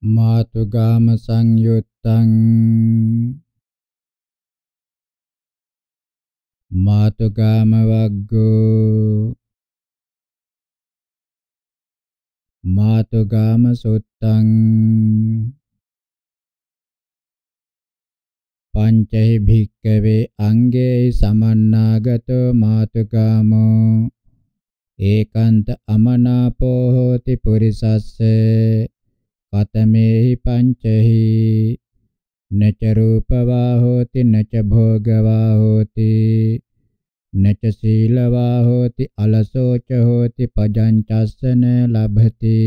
මාතුගාම සංයුත්තං මාතුගාම වග්ගෝ මාතුගාම සුත්තං පංචෛ භික්කවේ අංගේ සමන්නාගතෝ මාතුගාමෝ ඒකාන්ත අමනාපෝ හෝති පුරිසස්සේ කතමේහි පංචහි නච රූපවා හෝති නච භෝගවා හෝති නච සීලවා හෝති අලසෝච හෝති පජංචස්සන ලබති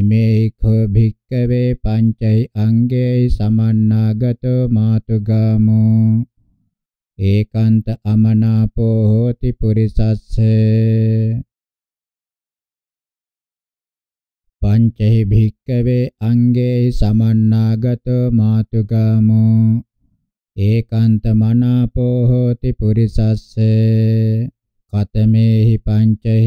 ඉමේ කෝ භික්කවේ පංචහි අංගේයි සමන්නාගතෝ මාතුගාමෝ ඒකාන්ත අමනාපෝ හෝති පුරිසස්සේ පංචහි භික්කවේ අංගේ සමන්නාගතෝ මාතුගාමෝ ඒකාන්ත මනාපෝ හෝති පුරිසස්ස කතමේහි පංචහි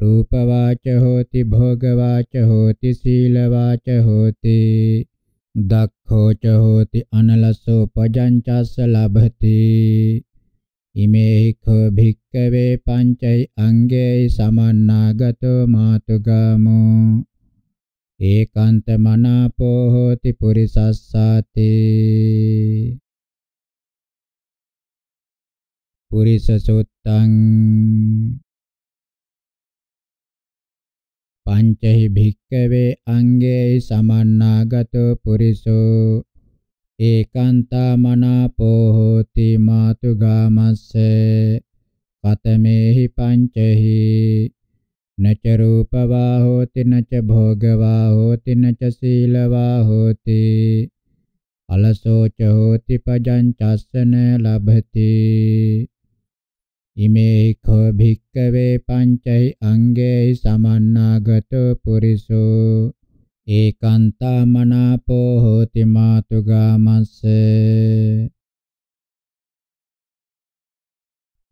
රූප වාච හෝති භෝග වාච හෝති සීල වාච හෝති දක්ඛෝ ච හෝති අනලසෝ පජංචස්ස ලබති ඉමේඛ භික්කවේ පංචෛ අංගේයි සමන්නාගතෝ මාතුගාමෝ ඒකාන්ත මනාපෝ හෝති පුරිසස්සාති පුරිස සුත්තං පංචෛ භික්කවේ අංගේයි සමන්නාගතෝ පුරිසෝ ඒකාන්තා මනාපෝ හෝති මාතුගාමස්ස කතමේහි පංචහි නච රූපවා හෝති නච භෝගවා හෝති නච සීලවා හෝති අලසෝච හෝති පජංචස්සන ලබති ඉමේ කෝ භික්කවේ පංචෛ අංගේ සමන්නාගතෝ පුරිසෝ ඒකාන්තා මනාපෝ හෝති මාතුගාමස්ස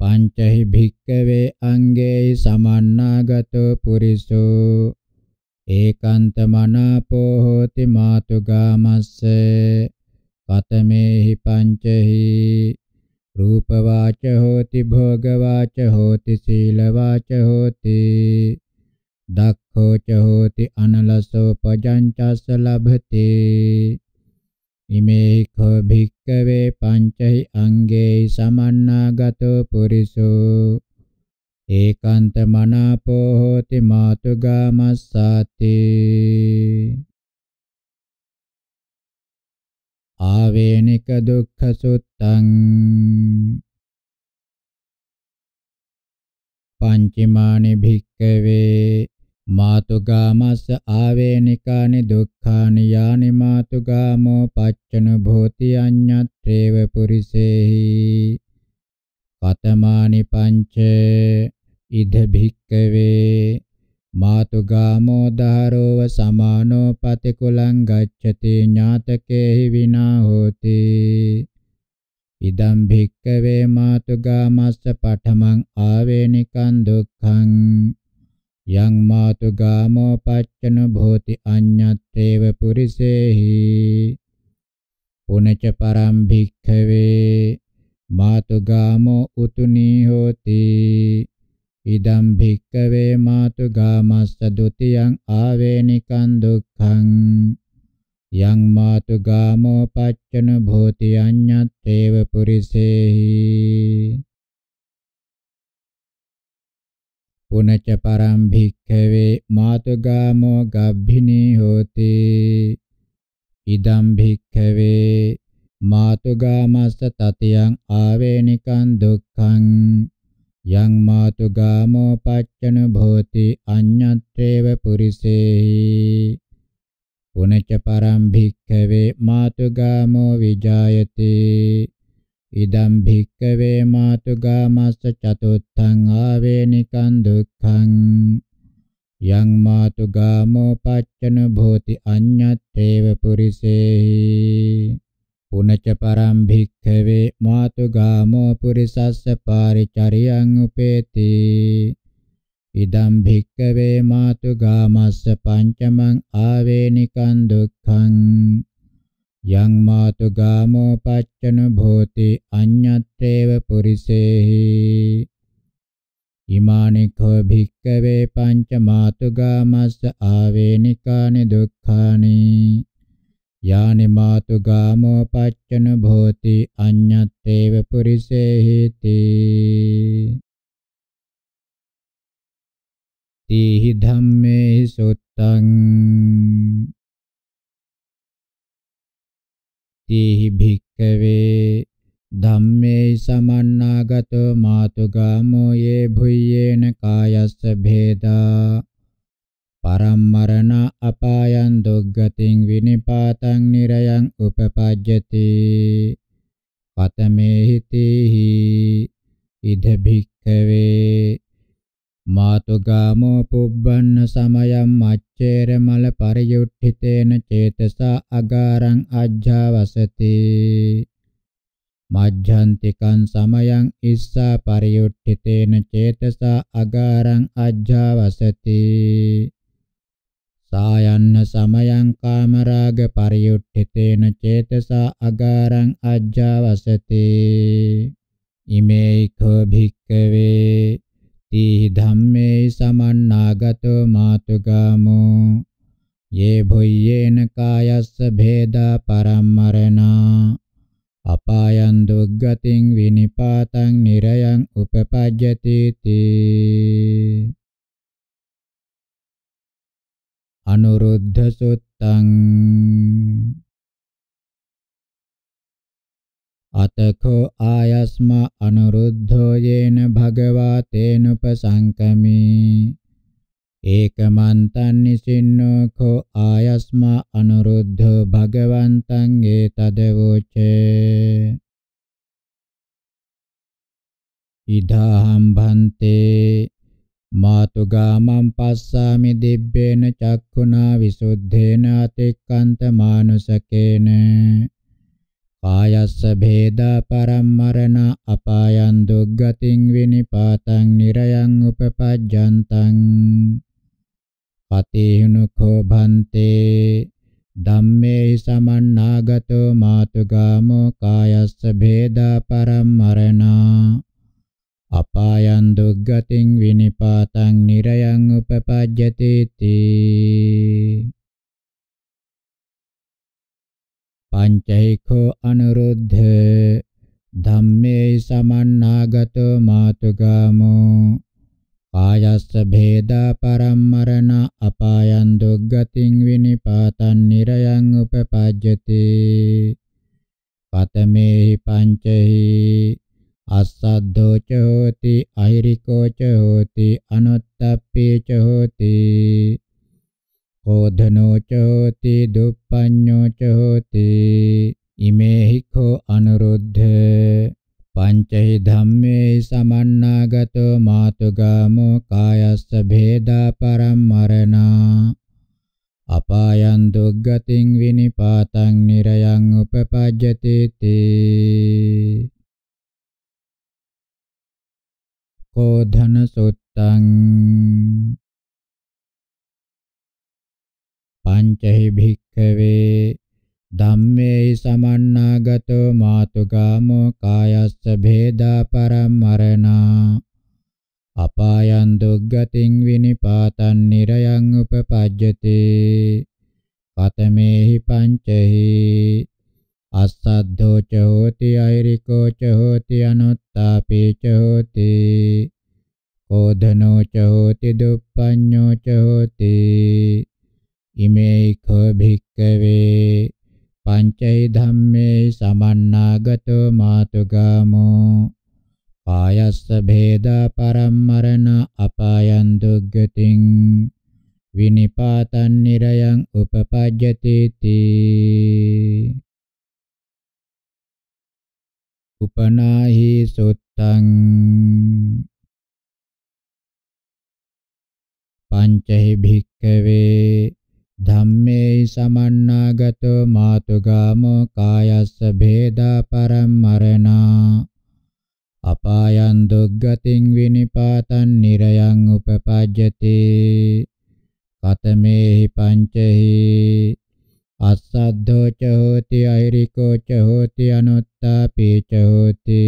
පංචහි භික්කවේ අංගේයි සමන්නාගතෝ පුරිසෝ ඒකාන්ත මනාපෝ හෝති මාතුගාමස්ස කතමේහි පංචහි රූප වාච හෝති භෝග වාච හෝති සීල වාච හෝති දක් කෝච හෝති අනලසෝ පජංචස්ස ලභති ඉමේ කෝ භික්කවේ පංචහි අංගේ සමන්නාගතෝ පුරිසෝ ඒකාන්ත මනාපෝ හෝති මාතුගාමස්සාති ආවේනික දුක්ඛ සුත්තං පංචමානි භික්කවේ මාතුගාමස්ස ආවේනිකානි දුක්ඛානි යානි මාතුගාමෝ පච්චන භෝති අඤ්ඤත්‍රේව පුරිසේහි කතමානි පංච ඉද භික්කවේ මාතුගාමෝ ධාරෝව සමානෝ පතිකුලං ගච්ඡති ඥාතකේහි විනා හෝති ඉදම් භික්කවේ මාතුගාමස්ස පඨමං ආවේනිකං දුක්ඛං යං මාතු ගාමෝ පච්චන භෝති අඤ්ඤත්තේව පුරිසේහි පුනච පරම් භික්ඛවේ මාතු ගාමෝ උතුනී හෝති ඉදම් භික්ඛවේ මාතු ගාමස්ස ဒ ුතියං ආවේනිකං දුක්ඛං යං මාතු ගාමෝ පච්චන භෝති අඤ්ඤත්තේව පුරිසේහි පුනච පරම් භික්ඛවේ මාතුගාමෝ ගබ්භිනී හෝති ඉදම් භික්ඛවේ මාතුගාමස්ස තතියං ආවේනිකං දුක්ඛං යං මාතුගාමෝ පච්චන භෝති අඤ්ඤත්‍රේව පුරිසේහි පුනච්ච පරම් භික්ඛවේ මාතුගාමෝ විජායති ඉදම් භික්කවේ මාතුගාමස්ස චතුත්ථං ආවේනිකං දුක්ඛං යං මාතුගාමෝ පච්චන භෝති අඤ්ඤත්තේව පුරිසේහි පුනච පරම් භික්ඛවේ මාතුගාමෝ පුරිසස්ස පාරිචරියං උපේති ඉදම් භික්කවේ මාතුගාමස්ස පංචමං ආවේනිකං දුක්ඛං යං මාතු ගාමෝ පච්චන භෝති අඤ්ඤත්තේව පුරිසේහි ඉමානිකෝ භික්කවේ පංච මාතු ගාමස්ස ආවේනිකානි දුක්ඛානි යානි මාතු ගාමෝ පච්චන භෝති අඤ්ඤත්තේව පුරිසේහි තී තීහි ධම්මේ සුත්තං තේහි භික්කවේ ධම්මේ සමන්නාගතෝ මාතුගාමෝ යේ භුයේන කායස්ස භේදා පරම්මරණ අපායන් දුග්ගතින් විනිපාතං නිරයන් උපපජ්ජති පතමේ හිතේහි ඉද භික්කවේ මාතුගාමෝ පුබ්බන්න සමයම් මච්චේර මල පරියුට්ඨිතේන චේතසා අගාරං අජ්ජාවසති මජ්ජන්තිකං සමයං ඉස්සා පරියුට්ඨිතේන චේතසා අගාරං අජ්ජාවසති සායන්න සමයං කාමරාග පරියුට්ඨිතේන චේතසා අගාරං අජ්ජාවසති ඉමේයිඛ භික්ඛවේ තී ධම්මේ සමන්නාගතෝ මාතුගාමෝ යේ භුයේන කායස්ස භේදා පරම්මරණා අපායන් දුග්ගතින් විනිපාතං නිරයන් උපපජ්ජති තී අනුරුද්ධ සුත්තං අතකෝ ආයස්මා අනුරුද්ධෝ යේන භගවා තේනුපසංකමි ඒකමන්තං නිසින්නෝ කෝ ආයස්මා අනුරුද්ධෝ භගවන්තං ඒතදවෝචේ ඉදාහම් භන්තේ මාතුගාමම් පස්සාමි දිබ්බේන චක්ඛුනා විසුද්ධේන අතික්කන්ත මානුසකේන කායස්ස භේදා පරම්මරණ අපායන් දුග්ගතින් විනිපාතං නිරයන් උපපජ්ජන්තං පතේහුනුඛෝ භන්තේ ධම්මේ සමන්නාගතෝ මාතුගාමෝ කායස්ස භේදා පරම්මරණ අපායන් දුග්ගතින් විනිපාතං නිරයන් උපපජ්ජතේති පංචෛකෝ අනුරුද්ධ ධම්මේ සමන්නාගතෝ මාතුගාමෝ කායස්ස භේදා පරම්මරණ අපායන් දුග්ගතින් විනිපාතන් නිරයන් උපපජ්ජති පතමේහි පංචෙහි අස්සද්ධෝ ච හෝති අහිරිකෝ ච හෝති අනුත්තප්පේ ච හෝති ඕධනෝ චෝති දුප්පඤ්ඤෝ චෝති ඉමේහි කෝ අනුරුද්ධ පංචහි ධම්මේ සමන්නාගතෝ මාතුගාමෝ කායස්ස භේදා පරම්මරණා අපායන් දුග්ගතින් විනිපාතං නිරයන් උපපජ්ජති තේ කෝධන සුත්තං පංචහි භික්ඛවේ ධම්මේ සමන්නාගතෝ මාතුගාමෝ කායස්ස භේදා පරම්මරණා අපායන් දුග්ගතින් විනිපාතන් නිරයන් උපපජ්ජති කතමේහි පංචහි අස්සද්ධෝ ච හෝති අයිරිකෝ ච හෝති අනුත්තාපේ ච හෝති කෝධනෝ ච හෝති දුප්පඤ්ඤෝ ච හෝති ඉමේක භික්කවේ පංචෛ ධම්මේ සමන්නාගතෝ මාතුගාමෝ පායස්ස භේදා පරම්මරණ අපායන් දුග්ගතින් විනිපාතන් නිරයන් උපපජ්ජති තී උපනාහි සුත්තං පංචහි භික්කවේ ධම්මේ සමන්නාගතෝ මාතුගාමෝ කායස්ස භේදා පරම්මරණා අපායන් දුග්ගතින් විනිපාතං නිරයන් උපපජ්ජති කතමේහි පංචහි අස්සද්ධෝ ච හෝති අහිරිකෝ ච හෝති අනුත්තාපී ච හෝති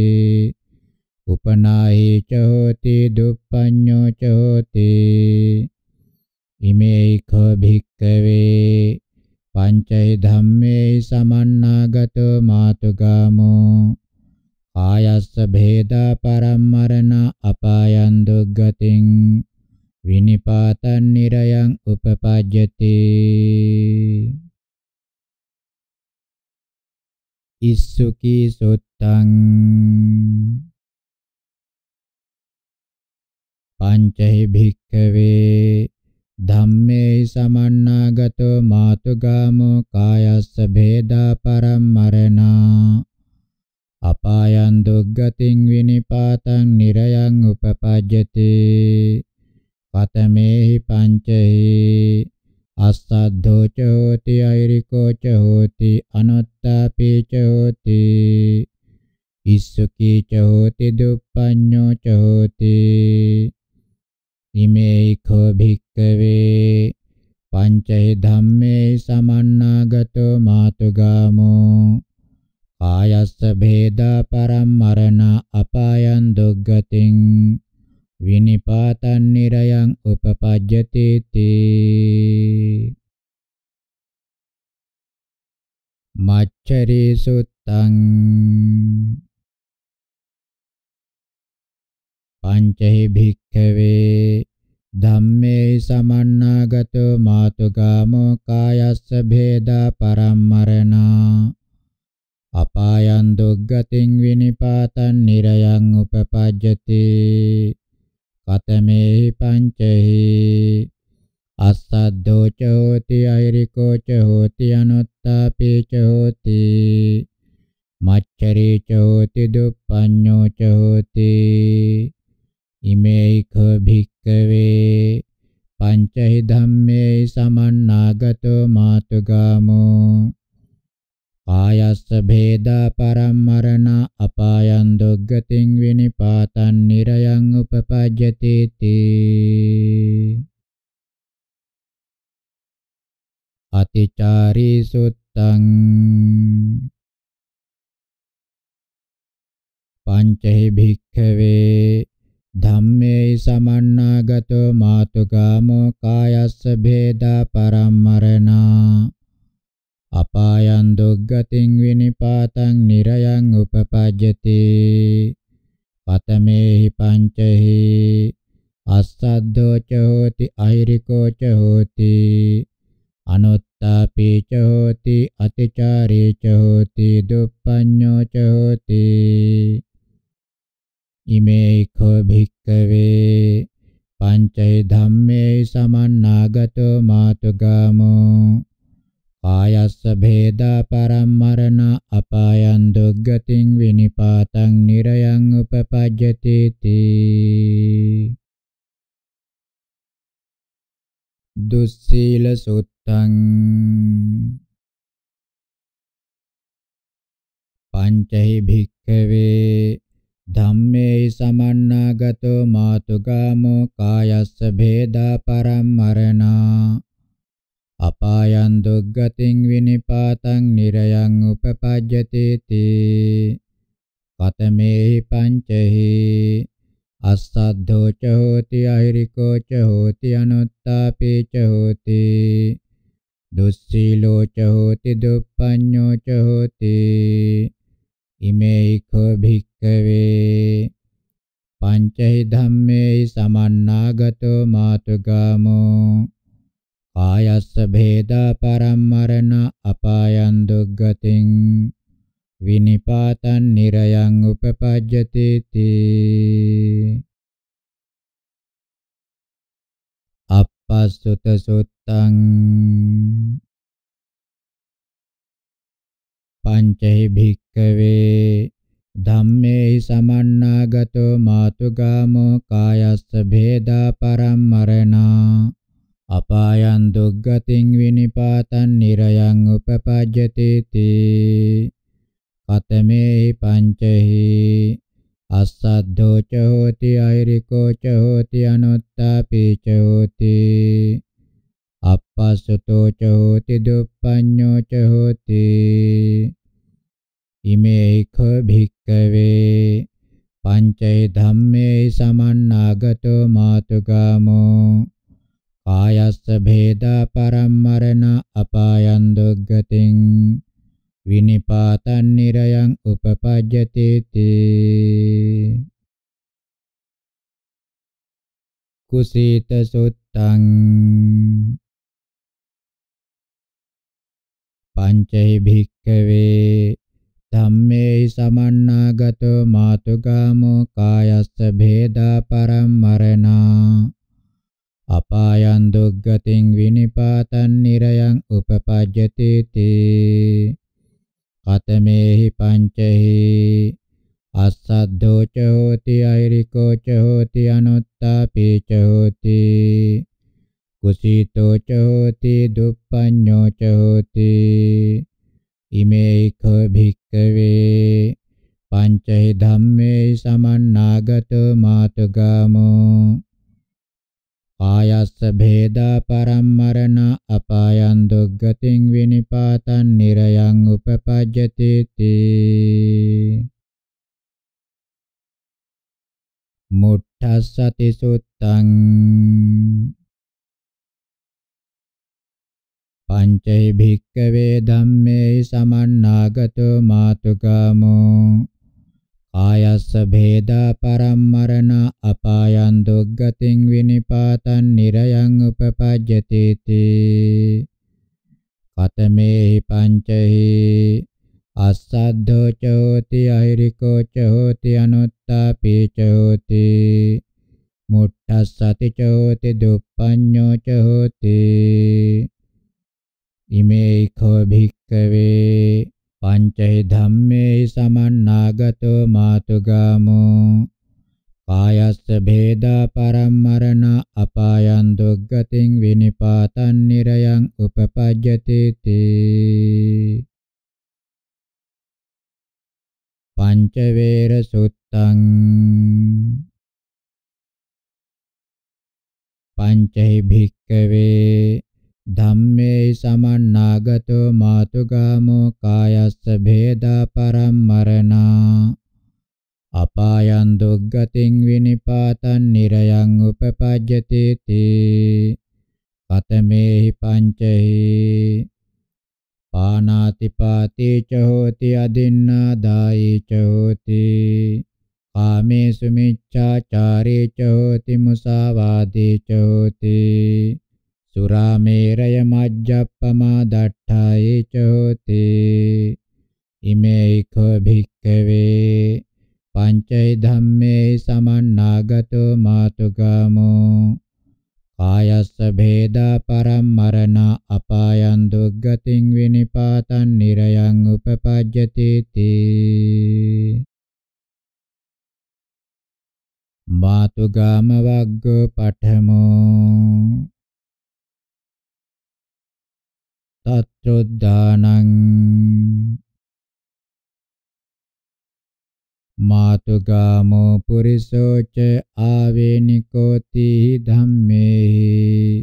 උපනාහි ච හෝති දුප්පඤ්ඤෝ ච හෝති ඉමේක භික්කවේ පංචෛ ධම්මේ සමන්නාගත මාතුගාමෝ ආයස්ස භේදා පරම්මරණ අපායන් දුග්ගතින් විනිපාතන් නිරයන් උපපජ්ජති ඉස්සුකි සුත්තං පංචෛ භික්කවේ ධම්මේ සමන්නාගතෝ මාතුගාමෝ කායස්ස භේදා පරම්මරණා අපායන් දුග්ගතින් විනිපාතං නිරයන් උපපජ්ජති පතමේහි පංචහි අස්සද්ධෝ ච හෝති අයිරිකෝ ච හෝති අනුත්තාපී ච හෝති ඉස්සුකී ච හෝති දුප්පඤ්ඤෝ ච හෝති ඉමේඛෝ භික්කවේ පංචේ ධම්මේ සමන්නාගතෝ මාතුගාමෝ කායස්ස භේදා පරම්මරණ අපායන් දුග්ගතින් විනිපාතන් නිරයන් උපපජ්ජති තී මච්චරී සුත්තං පංචහි භික්ඛවේ ධම්මේ සමන්නාගතෝ මාතුගාමෝ කායස්ස භේදා පරම්මරණා අපායන් දුග්ගතින් විනිපාතං නිරයන් උපපජ්ජති කතමේ පංචහි අස්සද්දෝ චෝති අයිරිකෝ චෝති අනුත්තාපේ චෝති මච්චරේ චෝති දුප්පඤ්ඤෝ චෝති ඉමේක භික්කවේ පංචහි ධම්මේ සමන්නාගතෝ මාතුගාමෝ කායස්ස භේදා පරම්මරණ අපායන් දුග්ගතින් විනිපාතං නිරයන් උපපජ්ජති තී අතිචාරී සුත්තං පංචහි භික්ඛවේ ධම්මේ සමන්නාගතෝ මාතුගාමෝ කායස්ස භේදා පරම්මරණා අපායන් දුග්ගතින් විනිපාතං නිරයන් උපපජ්ජති පතමේහි පංචහි අස්සද්ධෝ ච හෝති අහිරිකෝ ච හෝති අනුත්තාපී ච හෝති අතිචාරී ච හෝති දුප්පඤ්ඤෝ ච හෝති ඉමේක භික්කවේ පංචේ ධම්මේ සමන්නාගතෝ මාතුගාමෝ කායස්ස භේදා පරම්මරණ අපායන් දුග්ගතින් විනිපාතං නිරයන් උපපජ්ජති තී දුස්සීල සුත්තං පංචහි භික්ඛවේ ධම්මේ සමන්නාගතෝ මාතුගාමෝ කායස්ස භේදා පරම්මරණා අපායන් දුග්ගතින් විනිපාතං නිරයන් උපපජ්ජතේති කතමේ පංචහි අස්සද්ධෝ ච හෝති අහිරිකෝ ච හෝති අනුත්තාපේ ච හෝති දුස්සීලෝ ච හෝති දුප්පඤ්ඤෝ ච හෝති ඉමේඛ භික් භික්කවේ පංචහි ධම්මේහි සමන්නාගතෝ මාතුගාමෝ කායස්ස භේදා පරම්මරණ අපායන් දුග්ගතින් විනිපාතං නිරයං උපපජ්ජති තී අපස්සුත සුත්තං පංචහි භික්කවේ ධම්මේහි සමන්නාගතෝ මාතුගාමෝ කායස්ස භේදා පරම්මරණා අපායන් දුග්ගතින් විනිපාතං නිරයං උපපජ්ජති තී කතමේ පංචහි අස්සද්ධෝ ච හෝති අයිරිකෝ ච හෝති අනුත්තාපී ච හෝති අපස්සතෝ ච හෝති දුප්පඤ්ඤෝ ච හෝති ඉමේක භික්කවේ පංචේ ධම්මේ සමන්නාගතෝ මාතුගාමෝ කායස්ස භේදා පරම්මරණ අපායන් දුග්ගතින් විනිපාතන් නිරයන් උපපජ්ජති තී කුසීත සුත්තං පංචේ භික්කවේ ධම්මේ සමන්නාගතෝ මාතුගාමෝ කායස්ස භේදා පරම්මරණා අපායන් දුග්ගතින් විනිපාතන් නිරයන් උපපජ්ජති තී කතමේහි පංචහි අස්සද්ධෝ ච හෝති අයිරිකෝ ච හෝති අනුත්තාපී ච හෝති කුසීතෝ ච හෝති දුප්පඤ්ඤෝ ච හෝති ඉමේක භික්කවේ පංචේ ධම්මේ සමන්නාගත මාතගාමෝ ආයස්ස භේදා පරම්මරණ අපායන් දුග්ගතින් විනිපාතන් නිරයන් උපපජ්ජති තී මුත්තස්සති සුත්තං පංචෛ භික්කවේ ධම්මේ සමන්නාගතෝ මාතුකාමෝ ආයස්ස භේදා පරම්මරණ අපායන් දුග්ගතින් විනිපාතං නිරයන් උපපජ්ජති තී කතමේ පංචහි අස්සද්ධෝ චෝති අහිරිකෝ චෝති අනුත්තාපී චෝති මුට්ඨස්සති චෝති දුප්පඤ්ඤෝ චෝති ඉමේඛෝ භික්ඛවේ පංචේ ධම්මේ සමන්නාගතෝ මාතුගාමෝ කායස්ස භේදා පරම්මරණ අපායන් දුග්ගතින් විනිපාතන් නිරයන් උපපජ්ජති පංච වේර සුත්තං පංචහි භික්කවේ ධම්මේ සමන්නාගතෝ මාතුගාමෝ කායස්ස භේදා පරම්මරණා අපායන් දුග්ගතින් විනිපාතං නිරයන් උපපජ්ජති තී කතමේහි පංචහි පානාති පාති ච හෝති අදින්නා දායි ච හෝති කාමේසු මිච්ඡාචාරේ ච හෝති මුසාවාදී ච හෝති රාමේරය මජ්ජප්පමා දට්ඨායේ චෝති ඉමේයිකෝ භික්ඛවේ පංචෛ ධම්මේ සමන්නාගතෝ මාතුගාමෝ කායස්ස භේදා පරම්මරණ අපායන් දුග්ගතින් විනිපාතං නිරයං උපපජ්ජති තී මාතුගාම වග්ග පඨමෝ තත්ත්‍ොද්ධානං මාතුගාමෝ පුරිසෝච ආවේනිකෝති ධම්මේහි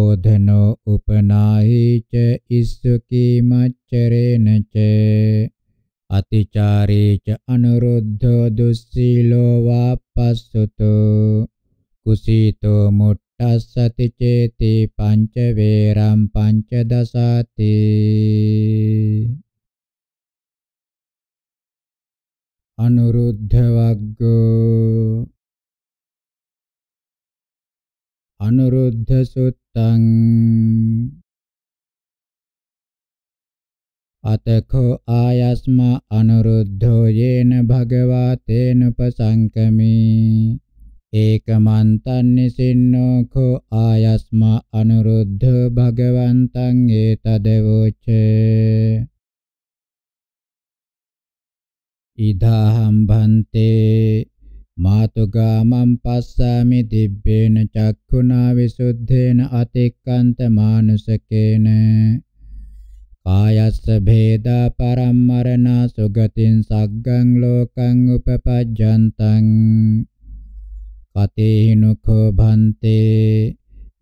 ඕධනෝ උපනාහි ච ඉස්සුකී මච්චරේන ච අතිචාරේ ච අනුරුද්ධෝ දුස්සීලෝ වාපස්සුතෝ කුසීතෝ මුට්ඨ අට්ඨස්සති චේති පංච වේරම් පංච දසති අනුරුද්ධ වග්ගෝ අනුරුද්ධ සුත්තං අතකෝ ආයස්ම අනුරුද්ධෝ යේන භගවා තේනුපසංකමී ඒකමන්තං නිසින්නෝ කෝ ආයස්ම අනුරුද්ධ භගවන්තං ඒතදවෝච ඉදාහම් භන්තේ මාතුගාමම් පස්සාමි දිබ්බේන චක්ඛුනා විසුද්ධේන අතික්කන්ත මානුසකේන කායස්ස භේදා පරම්මරණ සුගතින් සග්ගං ලෝකං උපපජ්ජන්තං කතේහිනුඛෝ භන්තේ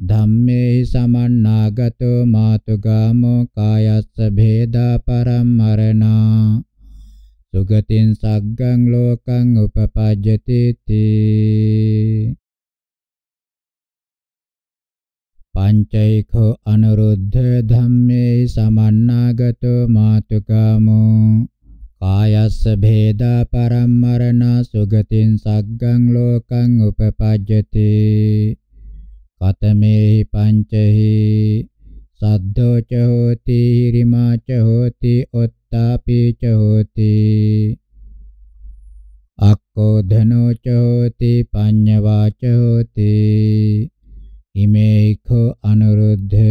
ධම්මේ සමන්නාගතෝ මාතුගාමෝ කායස්ස භේදා පරම්මරණා සුගතින් සග්ගං ලෝකං උපපජ්ජති තී පංචෛඛෝ අනුරුද්ධ ධම්මේ සමන්නාගතෝ මාතුගාමෝ කායස්ස භේදා පරම්මරණා සුගතින් සග්ගං ලෝකං උපපජ්ජති කතමේහි පංචහි සද්ධෝ ච හෝති හිරිමා ච හෝති ඔත්තාපි ච හෝති අක්කෝ ධනෝ ච හෝති පඤ්ඤවා ච හෝති ඉමේඛ අනුරුද්ධ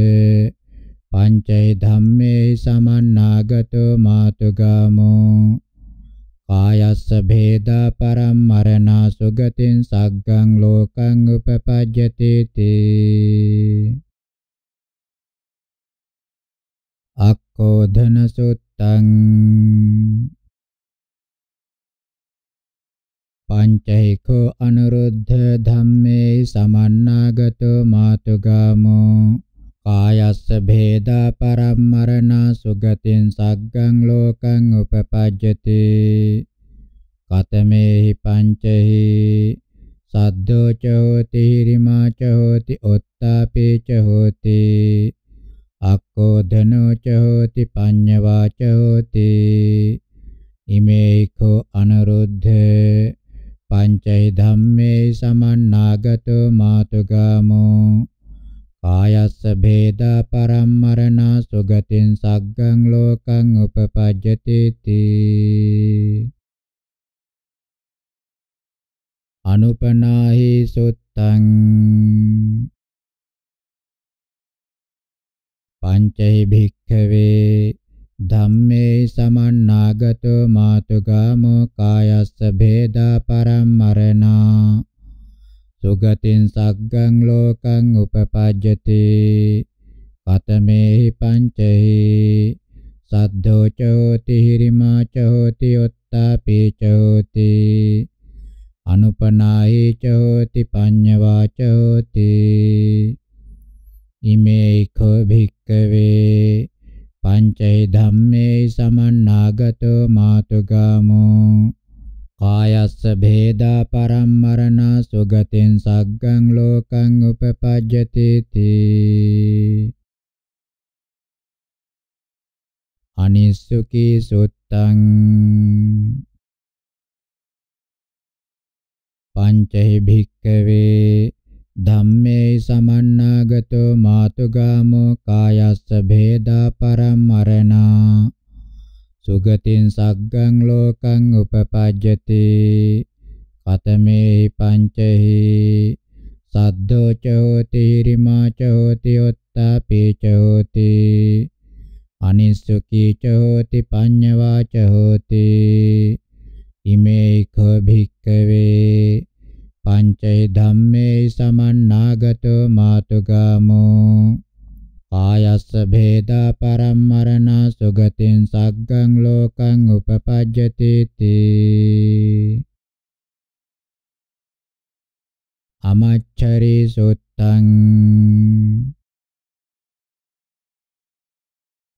පංචේ ධම්මේ සමන්නාගතෝ මාතුගාමෝ කායස්ස භේදා පරම්මරණා සුගතින් සග්ගං ලෝකං උපපජ්ජති තේ අක්ඛෝ ධන සුත්තං පංචෛකෝ අනුරුද්ධ ධම්මේ සමන්නාගතෝ මාතුගාමෝ කායස්ස භේදා පරම්මරණා සුගතින් සග්ගං ලෝකං උපපජ්ජති කතමේහි පංචහි සද්ධෝ චෝති හිරිමා චෝති ඔත්තාපේ චෝති අක්කෝ ධනෝ චෝති පඤ්ඤවා චෝති ඉමේඛෝ අනුරුද්ධ පංචෛ ධම්මේ සමන්නාගතෝ මාතුගාමෝ කායස්ස භේදා පරම්මරණා සුගතින් සග්ගං ලෝකං උපපජ්ජති අනුපනාහි සුත්තං පංචහි භික්ඛවේ ධම්මේ සමන්නාගතෝ මාතුගාමෝ කායස්ස භේදා පරම්මරණා සුගතින් සග්ගං ලෝකං උපපජ්ජති කතමේහි පංචේහි සද්ධෝ චෝති හිරිමා චෝති උත්තාපේ චෝති අනුපනාහි චෝති පඤ්ඤවා චෝති ඉමේ කෝ භික්කවේ පංචේ ධම්මේ සමන්නාගතෝ මාතුගාමෝ කායස්ස භේදා පරම්මරණා සුගතින් සග්ගං ලෝකං උපපජ්ජති අනිස්සුකී සුත්තං පංචහි භික්කවේ ධම්මේ සමන්නාගතෝ මාතුගාමෝ කායස්ස භේදා පරම්මරණා සුගතින් සග්ගං ලෝකං උපපජ්ජති කතමේ පංචහි සද්දෝ චෝති රිමා චෝති ඔත්තාපේ චෝති අනිස්සුකී චෝති පඤ්ඤවා චෝති ඉමේ කෝ භික්කවේ පංචේ ධම්මේ සමන්නාගතෝ මාතුගාමෝ ආයස්ස භේදා පරම්මරණ සුගතින් සග්ගං ලෝකං උපපජ්ජති තී අමච්චරි සුත්තං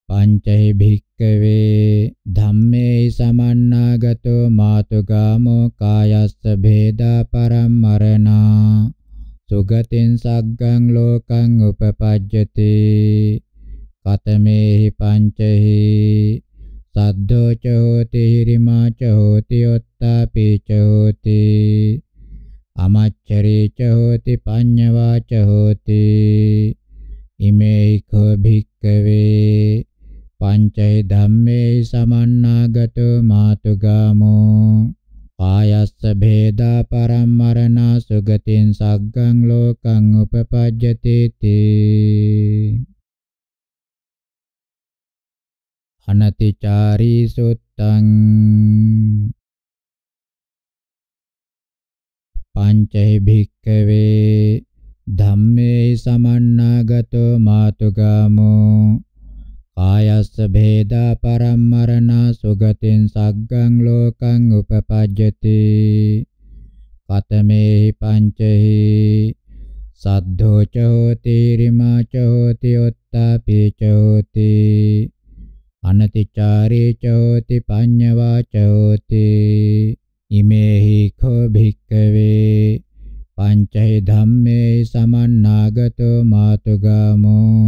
පංචහි භික්කවේ ධම්මේ සමන්නාගතෝ මාතුගාමෝ කායස්ස භේදා පරම්මරණා සුගතින් සග්ගං ලෝකං උපපජ්ජති කතමේහි පංචහි සද්ධෝ ච හෝති හිරිමා ච හෝති ඔත්තාපි ච හෝති අමච්චරේ ච හෝති පඤ්ඤවා ච හෝති ඉමේහි කෝ භික්කවේ පංචේ ධම්මේ සමන්නාගතෝ මාතුගාමෝ කායස්ස භේදා පරම්මරණා සුගතින් සග්ගං ලෝකං උපපජ්ජති අනතිචාරී සුත්තං පංචහි භික්කවේ ධම්මේ සමන්නාගතෝ මාතුගාමෝ කායස්ස භේදා පරම්මරණා සුගතින් සග්ගං ලෝකං උපපජ්ජති කතමේහි පංචහි සද්ධෝ චෝති රිමා චෝති උත්තාපි චෝති අනතිචාරී චෝති පඤ්ඤවා චෝති ඉමේහි කෝ භික්ඛවේ පංචහි ධම්මේ සමන්නාගතෝ මාතුගාමෝ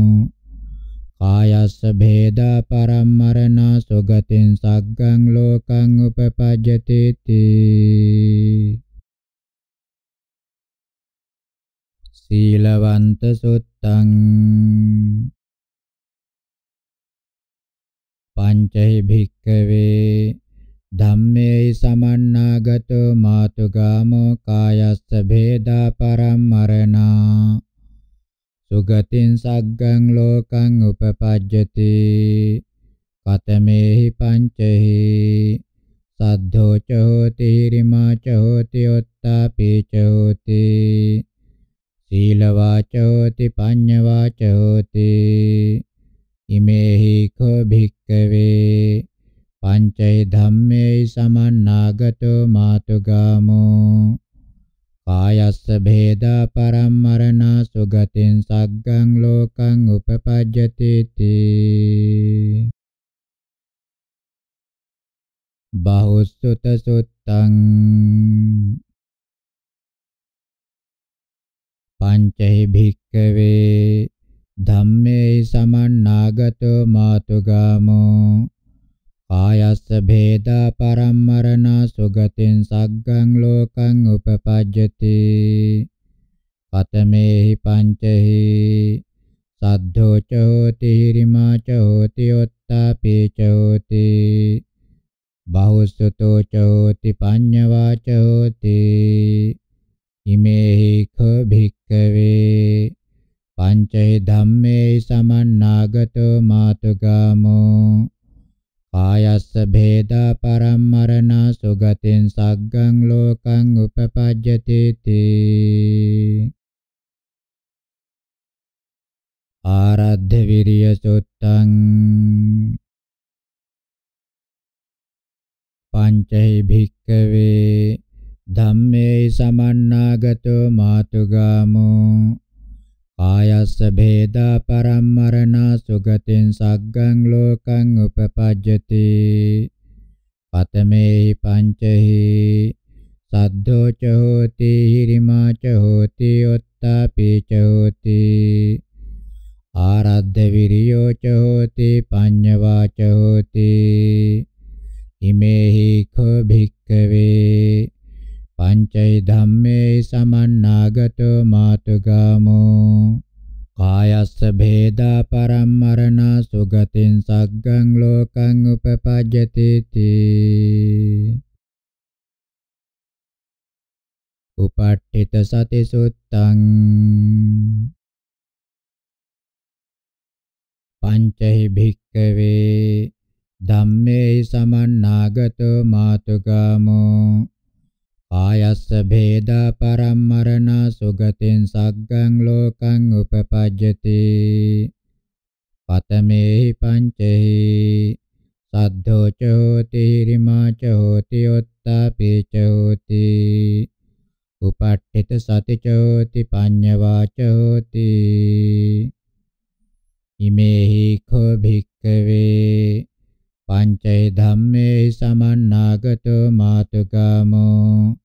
කායස්ස භේදා පරම්මරණා සුගතින් සග්ගං ලෝකං උපපජ්ජති සීලවන්ත සුත්තං පංචහි භික්කවේ ධම්මේහි සමන්නාගතෝ මාතුගාමෝ කායස්ස භේදා පරම්මරණා සුගතින් සග්ගං ලෝකං උපපජ්ජති කතමේහි පංචහි සද්ධෝ ච හෝති හිරිමා ච හෝති ඔත්තාපි ච හෝති සීලවාචෝති පඤ්ඤවාචෝති ඉමේහි කෝ භික්කවේ පංචෛ ධම්මේ සමන්නාගතෝ මාතුගාමෝ කායස්ස භේදා පරම්මරණා සුගතින් සග්ගං ලෝකං උපපජ්ජති තී බහුසුත සුත්තං පංචහි භික්කවේ ධම්මේ සමන්නාගතෝ මාතුගාමෝ කායස්ස භේදා පරම්මරණා සුගතින් සග්ගං ලෝකං උපපජ්ජති කතමේහි පංචහි සද්ධෝ චෝති හිරිමා චෝති ඔත්තාපේ චෝති බහුසුතෝ චෝති පඤ්ඤවා චෝති ඉමේහි ඛ භික්ඛවේ පංචේ ධම්මේ සමන්නාගතෝ මාතුගාමෝ කායස්ස භේදා පරම්මරණා සුගතින් සග්ගං ලෝකං උපපජ්ජති තී ආරද්ධ විරිය සුත්තං පංචෛ භික්කවේ ධම්මේ සමන්නාගතෝ මාතුගාමෝ ආයස්ස භේදා පරම්මරණා සුගතින් සග්ගං ලෝකං උපපජ්ජති පතමේහි පංචහි සද්දෝ ච හෝති හිරිමා ච හෝති ඔත්තාපි ච හෝති ආරද්ධ විරියෝ ච හෝති පඤ්ඤවා ච හෝති ඉමේහි කෝ භික්ඛවේ පංචෛ ධම්මේ සමන්නාගතෝ මාතුගාමෝ කායස්ස භේදා පරම්මරණා සුගතින් සග්ගං ලෝකං උපපජ්ජති උපට්ඨිත සති සුත්තං පංචහි භික්කවේ ධම්මේ සමන්නාගතෝ මාතුගාමෝ ආයස්ස භේදා පරම්මරණා සුගතින් සග්ගං ලෝකං උපපජ්ජති පතමේහි පංචේහි සද්ධෝ චෝති රිමා චෝති ඔත්තාපි චෝති උපට්ඨිත සති චෝති පඤ්ඤවා චෝති ඉමේහි කෝ භික්ඛවේ පංචේ ධම්මේ සමන්නාගතෝ මාතුකාමෝ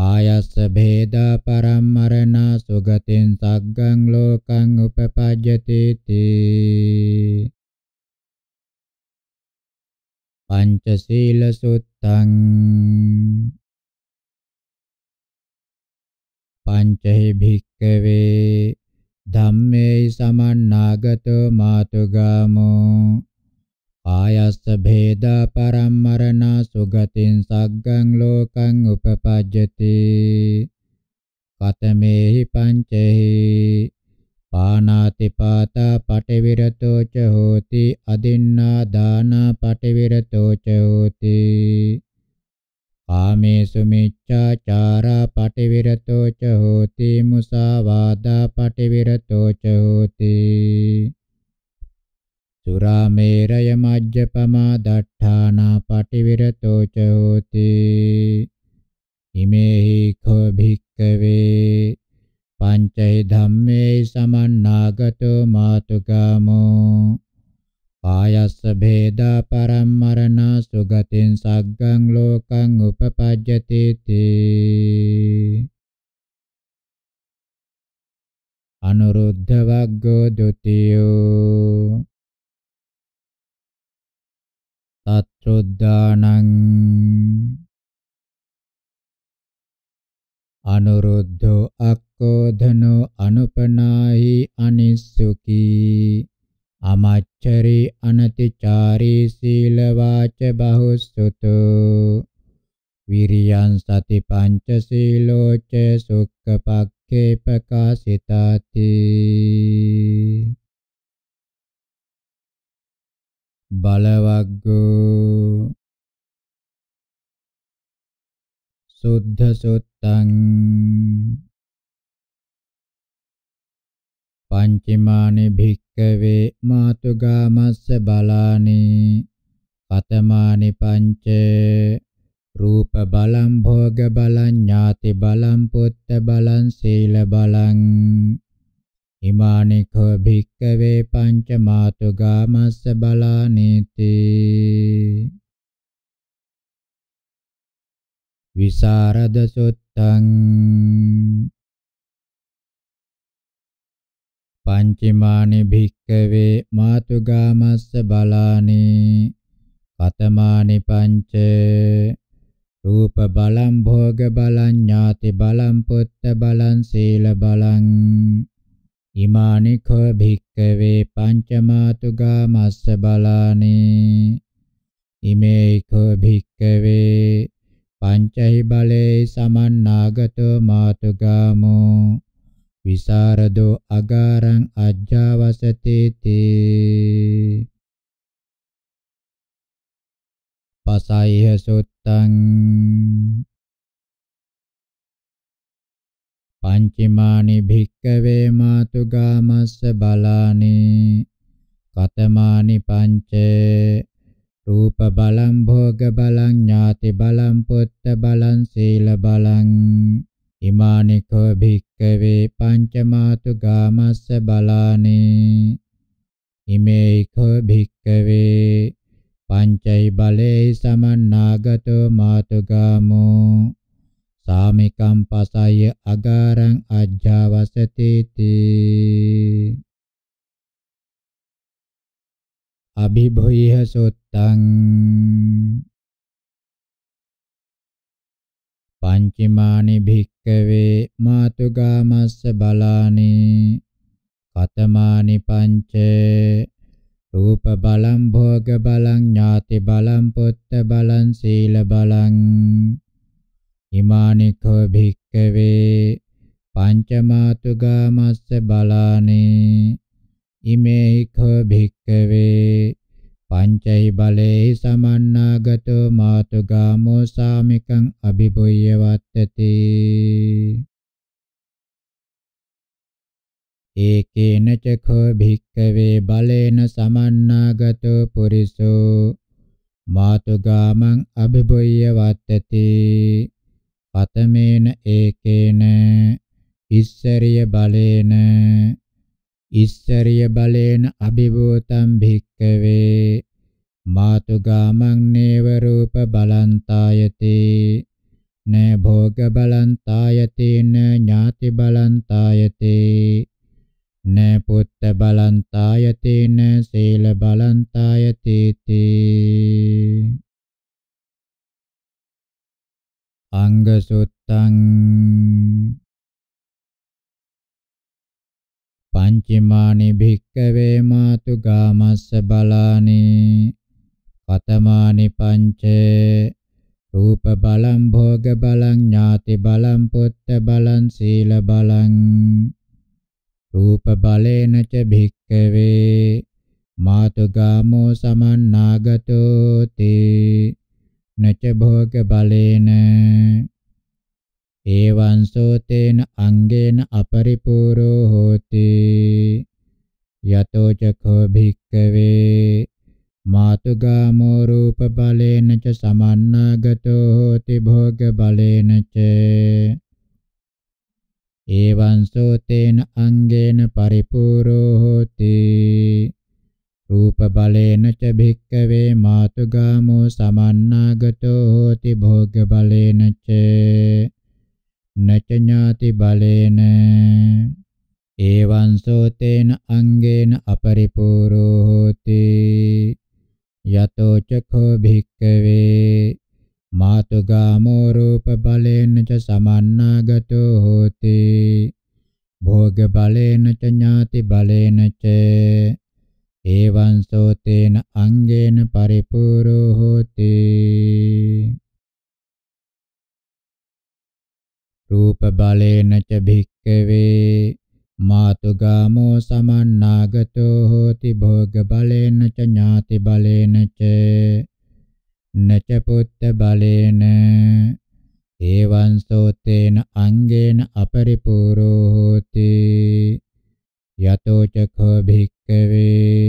ආයස්ස භේදා පරම්මරණා සුගතින් සග්ගං ලෝකං උපපජ්ජති තී පංචශීල සුත්තං පංචහි භික්කවේ ධම්මේ සමන්නාගතෝ මාතුගාමෝ ආයස්ස භේදා පරම්මරණා සුගතින් සග්ගං ලෝකං උපපජ්ජති කතමේහි පංචේහි පානාති පාතා පටිවිරතෝ ච හෝති අදින්නා දානා පටිවිරතෝ ච හෝති කාමේසු මිච්ඡාචාරා පටිවිරතෝ ච හෝති මුසාවාදා පටිවිරතෝ ච හෝති චුරාමේරය මජ්ජපමා දට්ඨානා පටිවිරතෝ ච හෝති ඉමේහි කෝ භික්කවේ පංචෛ ධම්මේ සමන්නාගතෝ මාතුගාමෝ ආයස්ස භේදා පරම්මරණ සුගතින් සග්ගං ලෝකං උපපජ්ජති තී අනුරුද්ධ වග්ගෝ ဒ ුතියෝ සුද්ධානං අනුරුද්ධෝ අක්කෝධනෝ අනුපනාහි අනිස්සුකී අමච්චරි අනතිචාරී සීලවාච බහුස්සුතු විරියං සති පංච සීලෝච සුක්ඛපක්ඛේ ප්‍රකාශිතාති බලවග්ගෝ සුද්ධ සුත්තං පංචමානි භික්කවේ මාතුගාමස්ස බලානි පතමානි පංච රූප බලං භෝග බලං ඥාති බලං පුත්ත බලං සීල බලං ඉමානිකෝ භික්කවේ පංච මාතුගාමස්ස බලානීති විසරද සුත්තං පංචමානි භික්කවේ මාතුගාමස්ස බලානී කතමානි පංච රූප බලං භෝග බලං ඥාති බලං පුත්ත බලං සීල බලං ඉමානි කෝ භික්කවේ පංචමාතුගා මස්ස බලානි ඉමේ කෝ භික්කවේ පංචහි බලේ සමන්නාගතෝ මාතුගාමෝ විසරදෝ අගාරං අජ්ජවසතේති පසයිහ සුත්තං පංචමානි භික්කවේ මාතු ගාමස්ස බලානි කතමානි පංච රූප බලං භෝග බලං ඥාති බලං පුත්ත බලං සීල බලං ඉමානිකෝ භික්කවේ පංචමාතු ගාමස්ස බලානි ඉමේයිකෝ භික්කවේ පංචයි බලේ සමන්නාගතෝ මාතුගාමෝ සාමිකම් පසය අගාරං අජ්ජාවසතේති අභිභෝයහ සොත්තං පංචමානි භික්කවේ මාතුගාමස්ස බලානි කතමානි පංච රූප බලං භෝග බලං ඥාති බලං පුත්ත බලං සීල බලං ඉමානිකෝ භික්කවේ පංචමාතුගාමස්ස බලානේ ඉමේයිකෝ භික්කවේ පංචෛ බලේ සමන්නාගතෝ මාතුගාමෝ සාමිකං අභිභුය්‍ය වත්තති ඒකේන චඛෝ භික්කවේ බලේන සමන්නාගතෝ පුරිසෝ මාතුගාමං අභිභුය්‍ය වත්තති පතමේන ඒකේන ඉස්සරිය බලේන ඉස්සරිය බලේන අභිභූතං භික්කවේ මාතුගාමං නේව රූප බලන්තායති න භෝග බලන්තායති න ඥාති බලන්තායති න පුත්ත බලන්තායති න සීල බලන්තායති තී අංග සුත්තං පංචමානි භික්කවේ මාතු ගාමස්ස බලානි කතමානි පංචේ රූප බලං භෝග බලං ඥාති බලං පුත්ත බලං සීල බලං රූප බලේන ච භික්කවේ මාතු ගාමෝ සමන්නාගතෝති නච භෝග බලේන එවං සෝතේන අංගේන අපරිපූර්ණෝ හෝති යතෝ චඛෝ භික්ඛවේ මාතුගාමෝ රූප බලේන ච සමන්නාගතෝ හෝති භෝග බලේන ච එවං සෝතේන අංගේන පරිපූර්ණෝ හෝති රූප බලේන ච භික්කවේ මාතුගාමෝ සමන්නාගතෝ හෝති භෝග බලේන ච නච ඥාති බලේන එවං සෝතේන අංගේන අපරිපූර්ණෝ හෝති යතෝ චඛෝ භික්කවේ මාතුගාමෝ රූප බලේන ච සමන්නාගතෝ හෝති භෝග බලේන ච ඥාති බලේන ච එවං සෝතේන අංගේන පරිපූර්ණෝ හෝති රූප බලේන ච භික්කවේ මාතුගාමෝ සමන්නාගතෝ හෝති භෝග බලේන ච ඥාති බලේන ච නච පුත්ත බලේන එවං සෝතේන අංගේන අපරිපූර්ණෝ හෝති යතෝ චඛෝ භික්ඛවේ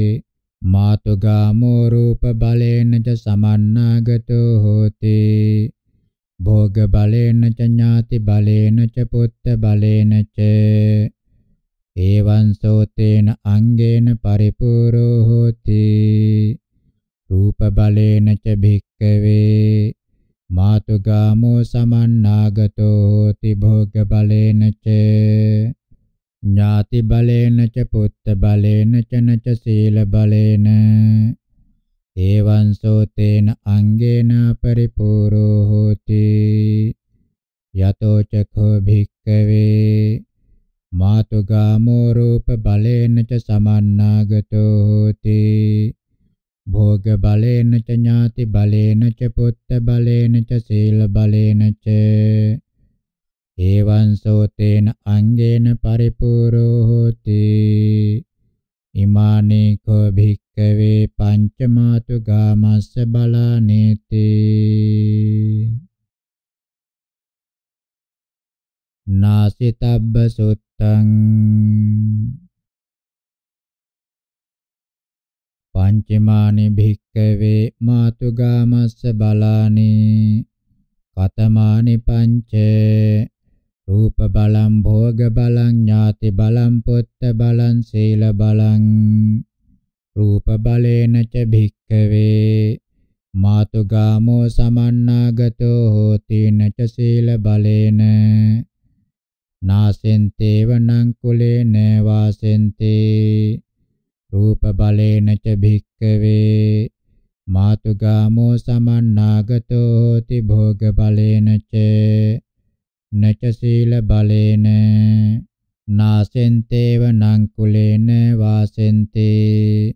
මාතුගාමෝ රූප බලේන ච සමන්නාගතෝ හෝති භෝග බලේන ච ඥාති බලේන ච පුත්ත බලේන ච ඒවං සෝතේන අංගේන පරිපූර්ණෝ හෝති රූප බලේන ච භික්ඛවේ මාතුගාමෝ සමන්නාගතෝ හෝති භෝග බලේන ච ඥාති බලේන ච පුත්ත බලේන චන ච සීල බලේන එවං සෝතේන අංගේන පරිපූර්ණෝ හෝති යතෝ චඛෝ භික්ඛවේ මාතුගාමෝ රූප බලේන ච සමන්නාගතෝ හෝති භෝග බලේන ච ඥාති බලේන ච පුත්ත බලේන ච සීල බලේන ච එවං සෝතේන අංගේන පරිපූර්ණෝ හෝති ඉමානේ කෝ භික්කවේ පංචමාතු ගාමස්ස බලානේති නාසිතබ්බ සුත්තං පංචමානි භික්කවේ මාතු ගාමස්ස බලානේ කතමානි පංචේ රූප බලං භෝග බලං ඥාති බලං පුත්ත බලං සීල බලං රූප බලේන ච භික්ඛවේ මාතුගාමෝ සමන්නාගතෝ හෝති නච සීල බලේන නාසෙන්තේව නංකුලේන වාසෙන්තේ රූප බලේන ච භික්ඛවේ මාතුගාමෝ සමන්නාගතෝ හෝති භෝග බලේන ච නච සීල බලේන නාසෙන්තේව නංකුලේන වාසෙන්තේ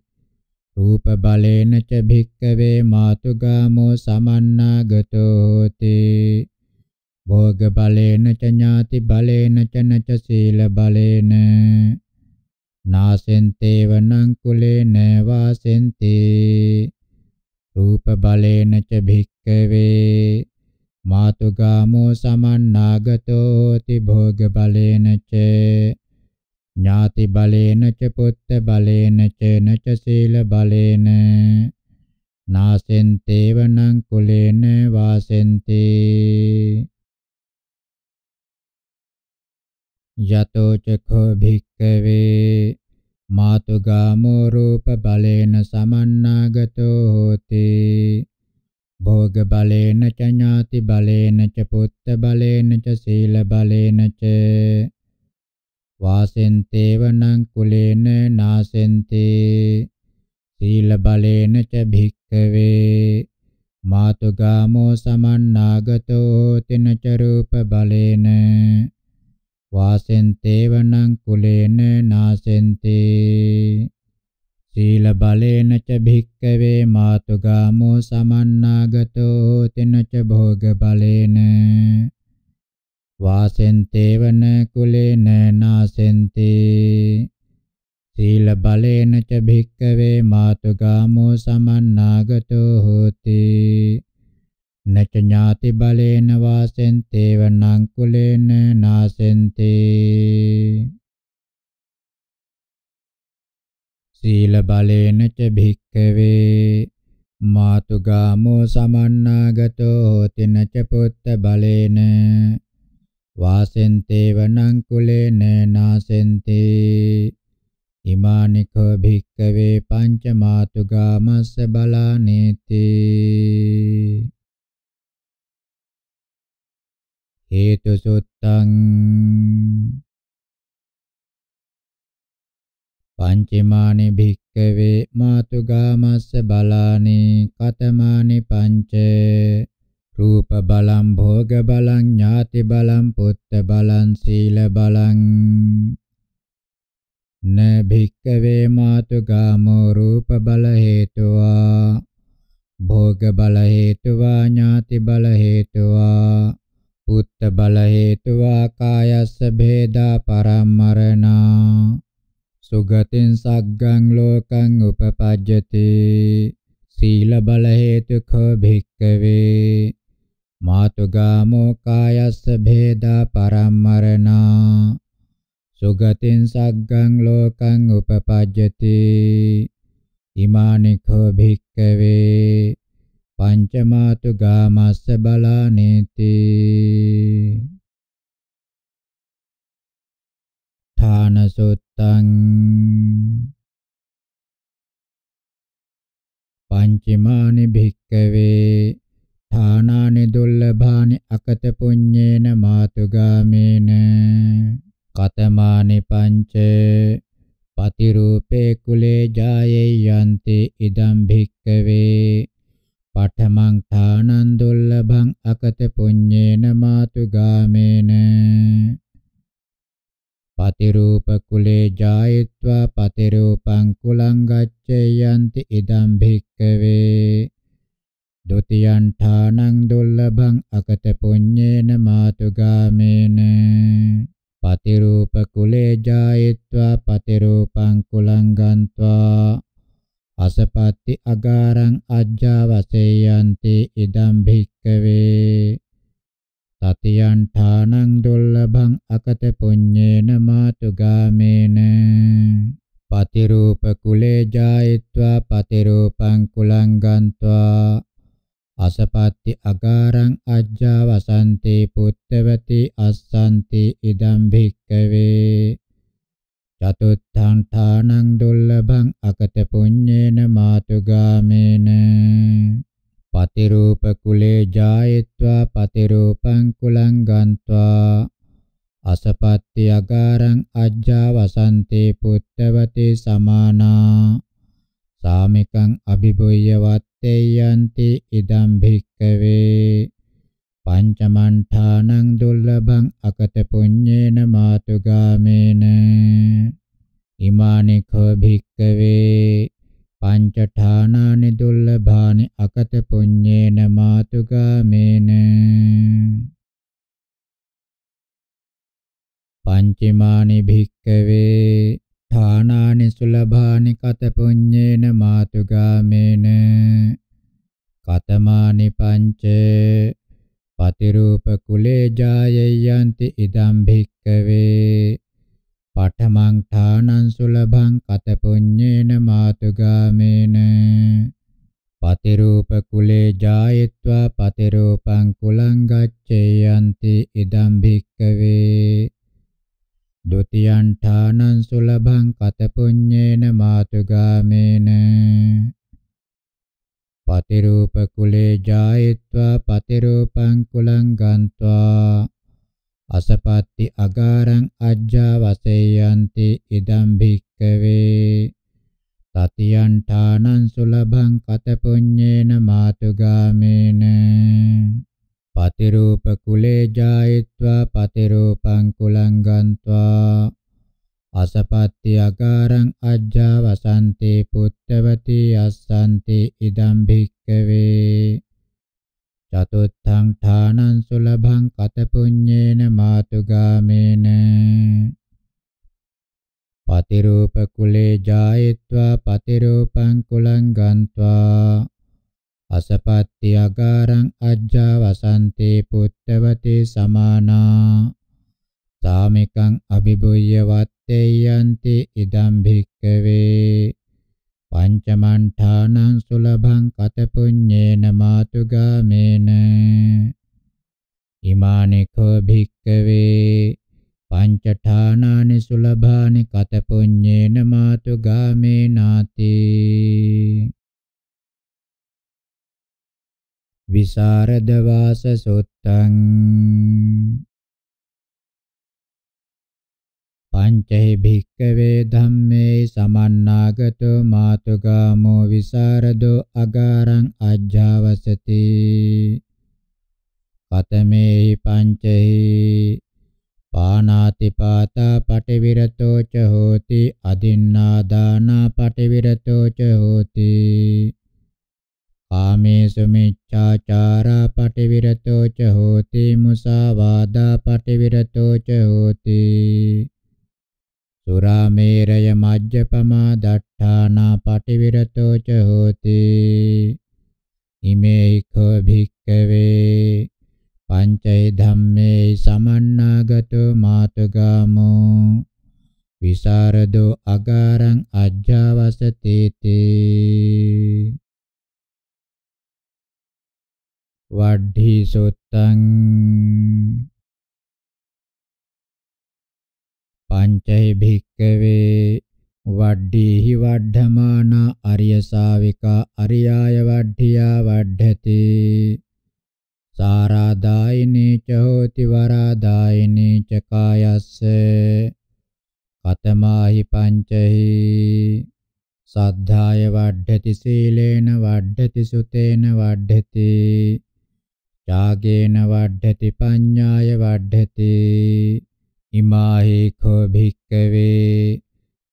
රූප බලේන ච භික්කවේ මාතුගාමෝ සමන්නාගතෝ හෝති භෝග බලේන ච ඥාති බලේන ච නච සීල බලේන නාසෙන්තේව නංකුලේන වාසෙන්තේ රූප බලේන ච භික්කවේ මාතුගාමෝ සමන්නාගතෝ තිභෝග බලේන ච ඥාති බලේන ච පුත්ත බලේන ච නච සීල බලේන නාසෙන් තේවනං කුලේන වාසෙන්ති යතෝ චඛෝ භික්ඛවේ මාතුගාමෝ රූප බලේන සමන්නාගතෝ හෝති භෝග බලේන ච ඥාති බලේන ච පුත්ත බලේන ච සීල බලේන ච වාසෙන්තේවනං කුලේන නාසෙන්තේ සීල බලේන ච භික්ඛවේ මාතුගාමෝ සමන්නාගතෝ තින ච රූප බලේන වාසෙන්තේවනං කුලේන නාසෙන්තේ සීල බලේන ච භික්කවේ මාතුගාමෝ සමන්නාගතෝ හෝතෙන ච භෝග බලේන වාසෙන්තේවන කුලේන නාසෙන්තේ සීල බලේන ච භික්කවේ මාතුගාමෝ සමන්නාගතෝ හෝති නච ඥාති බලේන වාසෙන්තේවනං කුලේන නාසෙන්තේ සීල බලේන ච භික්ඛවේ මාතුගාමෝ සමන්නාගතෝ හෝතින ච පුත්ත බලේන වාසෙන්තේ වනං කුලේන නාසෙන්තේ ඉමානිකෝ භික්ඛවේ පංච මාතුගාමස්ස බලානේති හේතු සුත්තං පංචමානි භික්කවේ මාතුගාමස්ස බලානි කතමානි පංච රූප බලං භෝග බලං ඥාති බලං පුත්ත බලං සීල බලං න භික්කවේ මාතුගාමෝ රූප බල හේතුවා භෝග බල හේතුවා ඥාති බල හේතුවා පුත්ත බල හේතුවා කායස්ස භේදා පරම්මරණා සුගතින් සග්ගං ලෝකං උපපජ්ජති සීල බල හේතුකෝ භික්කවේ මාතුගාමෝ කායස්ස භේදා පරම්මරණා සුගතින් සග්ගං ලෝකං උපපජ්ජති ඉමානිකෝ භික්කවේ පංචමාතුගාමස්ස බලානේති ඨාන සුත්තං පංචමානි භික්කවේ ඨානානි දුල්ලභානි අකත පුඤ්ඤේන මාතුගාමේන කතමානි පංච පතිරූපේ කුලේ ජායේ යන්ති ඉදම් භික්කවේ පඨමං ඨානං දුල්ලභං අකත පුඤ්ඤේන මාතුගාමේන පතිරූප කුලේ ජායත්වා පතිරූපං කුලං ගච්ඡයන්ති ඉදම් භික්කවේ ဒ ුතියං ඨානං දුර්ලභං අකත පුඤ්ඤේන මාතුගාමේන පතිරූප කුලේ ජායත්වා පතිරූපං කුලං ගන්්වා අසපත්ති අගාරං අජ්ජා වසේයන්ති ඉදම් භික්කවේ තතියන්ඨානං දුල්ලභං අකත පුඤ්ඤේන මාතුගාමේන පතිරූප කුලේ ජායත්වා පතිරූපං කුලං ගන්त्वा අසපත්ති අගාරං අජ්ජා වසන්තේ පුත්තවති අස්සන්ති ඉදම් භික්කවේ චතුත්ථං ථානං දුල්ලභං අකත පුඤ්ඤේන මාතුගාමේන පතිරූප කුලේ ජායත්වා පතිරූපං කුලං ගන්්වා අසපත්ති අගාරං අජ්ජා වසන්තේ පුත්තවතේ සමානා සාමිකං අභිබුය්‍ය වත්තේයන්ති ඉදම් භික්කවේ පංචමණ්ඨානං දුර්ලභං අකත පුඤ්ඤේන මාතුගාමේන ඉමානි කෝ භික්කවේ පංචඨානානි දුල්ලභානි අකත පුඤ්ඤේන මාතුගාමේන පංචමානි භික්කවේ ඨානානි සුලභානි කත පුඤ්ඤේන මාතුගාමේන කතමානි පංච පතිරූප කුලේ ජායයන්ති ඉදම් භික්කවේ පඨමං ථානං සුලභං කතපුඤ්ඤේන මාතුගාමේන පතිරූප කුලේ ජායත්වා පතිරූපං කුලං ගච්ඡේයන්ති ඉදම් භික්කවේ ဒ ුතියං ථානං සුලභං කතපුඤ්ඤේන මාතුගාමේන පතිරූප කුලේ ජායත්වා පතිරූපං කුලං ගන්්වා අසපත්ති අගාරං අජ්ජා වසෙයන්ති ඉදම් භික්කවේ තතියන්ඨානං සුලභං කත පුඤ්ඤේන මාතුගාමේන පතිරූප කුලේ ජායත්වා පතිරූපං කුලං ගන්්වා අසපත්ති අගාරං අජ්ජා වසන්තේ පුත්තවති අස්සන්තේ ඉදම් භික්කවේ චතුත්ථං ථානං සුලභං කත පුඤ්ඤේන මාතුගාමේන පතිරූප කුලේ ජායත්වා පතිරූපං කුලං ගන්්වා අසපත්ති අගාරං අජ්ජා වසන්තේ පුත්තවතේ සමානා සාමිකං අභිභුය්‍ය වත්තේ යන්ති ඉදම් භික්කවේ පංචමණ්ඨානං සුලභං කත පුඤ්ඤේන මාතුගාමේන ඉමානිකෝ භික්කවේ පංචඨානානි සුලභානි කත පුඤ්ඤේන මාතුගාමේනාති විසරදවාස සුත්තං පංචේ භික්කවේ ධම්මේ සමන්නාගතෝ මාතුගාමෝ විසරදෝ අගාරං අජ්ජවසති කතමේ පංචේ පානාති පාතා පටිවිරතෝ ච හෝති අදින්නා දානා පටිවිරතෝ ච හෝති කාමේසු මිච්ඡාචාරා පටිවිරතෝ ච හෝති මුසාවාදා පටිවිරතෝ ච හෝති සුරාමේරය මජ්ජපමා දට්ඨානා පටිවිරතෝ ච හෝති ඉමේඛ භික්ඛවේ පංචෛ ධම්මේ සමන්නාගතෝ මාතුගාමෝ විසරදෝ අගාරං අජ්ජවසතේති වඩ්ඩි සොත්තං පංචෛ භික්කවේ වඩ්ඩීහි වඩ්ඩමාන අරිය ශාවිකා අරියාය වඩ්ඩියා වඩ්ඩති සාරාදායිනී ච හෝති වරාදායිනී ච කායස්ස කතමාහි පංචෛ සද්ධාය වඩ්ඩති සීලේන වඩ්ඩති සුතේන වඩ්ඩති ඡාගේන වඩ්ඩති පඤ්ඤාය වඩ්ඩති ඉමාහි කෝ භික්කවේ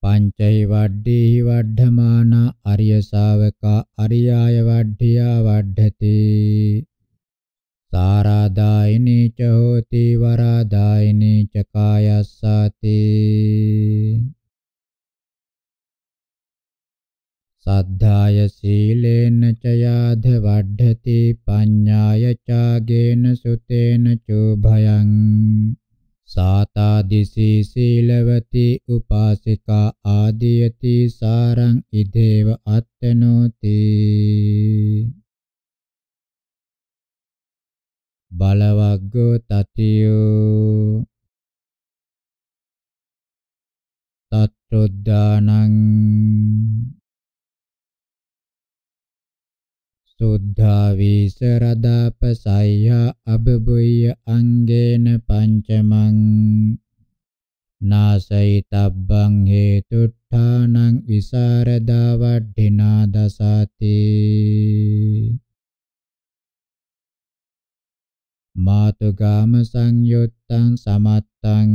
පංචෛ වඩ්ඩී වඩ්ධමාන අරිය ශාවකා අරියාය වඩ්ඩියා වඩ්ධති සාරාදායිනි ච හෝති වරාදායිනි ච කායස්සාති සද්ධාය සීලේන ච යාධ වඩ්ධති පඤ්ඤාය චාගේන සුතේන චෝ භයං සාතා දිසී සීලවති උපාසිකා ආදීයති සාරං ඉදේව අත්තනෝති බලවග්ගෝ තතියෝ තත්ත්‍ොද්දානං සුද්ධාවීස රදාපසය්‍ය අබබුය්‍ය අංගේන පංචමං නාසයිතබ්බං හේතුට්ඨානං විසරදා වඩ්ඨිනා දසති මාතුගාම සංයුත්තං සමත්තං